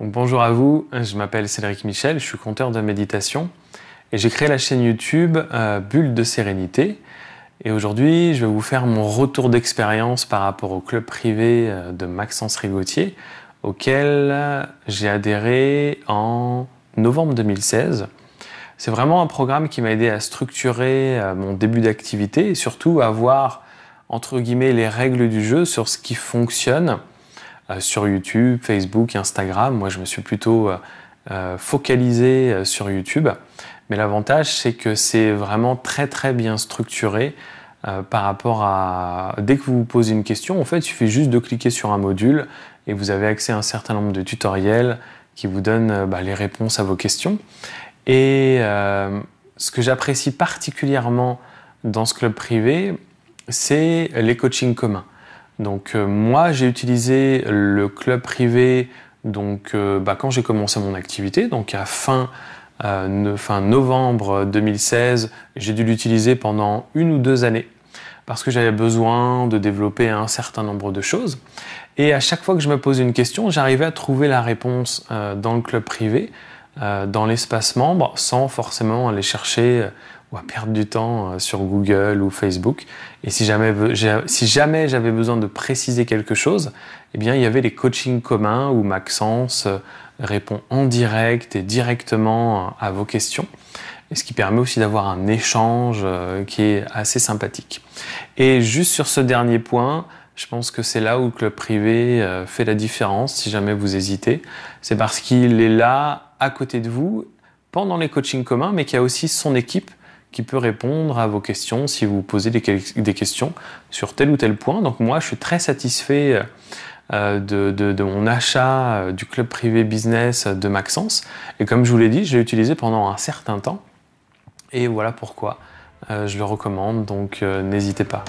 bonjour à vous, je m'appelle Cédric Michel, je suis conteur de méditation et j'ai créé la chaîne YouTube euh, Bulle de Sérénité. Et aujourd'hui, je vais vous faire mon retour d'expérience par rapport au club privé euh, de Maxence Rigotier, auquel euh, j'ai adhéré en novembre 2016. C'est vraiment un programme qui m'a aidé à structurer mon début d'activité et surtout à voir, entre guillemets, les règles du jeu sur ce qui fonctionne euh, sur YouTube, Facebook, Instagram. Moi, je me suis plutôt euh, euh, focalisé sur YouTube. Mais l'avantage, c'est que c'est vraiment très très bien structuré par rapport à... Dès que vous vous posez une question, en fait, il suffit juste de cliquer sur un module et vous avez accès à un certain nombre de tutoriels qui vous donnent bah, les réponses à vos questions. Et ce que j'apprécie particulièrement dans ce club privé, c'est les coachings communs. Donc euh, moi, j'ai utilisé le club privé donc, euh, bah, quand j'ai commencé mon activité, donc à fin euh, fin novembre 2016, j'ai dû l'utiliser pendant une ou deux années parce que j'avais besoin de développer un certain nombre de choses. Et à chaque fois que je me posais une question, j'arrivais à trouver la réponse dans le club privé, dans l'espace membre, sans forcément aller chercher ou à perdre du temps euh, sur Google ou Facebook. Et si jamais, si jamais j'avais besoin de préciser quelque chose, eh bien, il y avait les coachings communs où Maxence euh, répond en direct et directement euh, à vos questions. Et ce qui permet aussi d'avoir un échange qui est assez sympathique. Et juste sur ce dernier point, je pense que c'est là où le club privé fait la différence si jamais vous hésitez. C'est parce qu'il est là à côté de vous pendant les coachings communs, mais qu'il y a aussi son équipe qui peut répondre à vos questions si vous posez des, questions sur tel ou tel point. Donc moi, je suis très satisfait euh, euh, de, mon achat euh, du club privé business de Maxence. Et comme je vous l'ai dit, je l'ai utilisé pendant un certain temps. Et voilà pourquoi je le recommande, donc n'hésitez pas.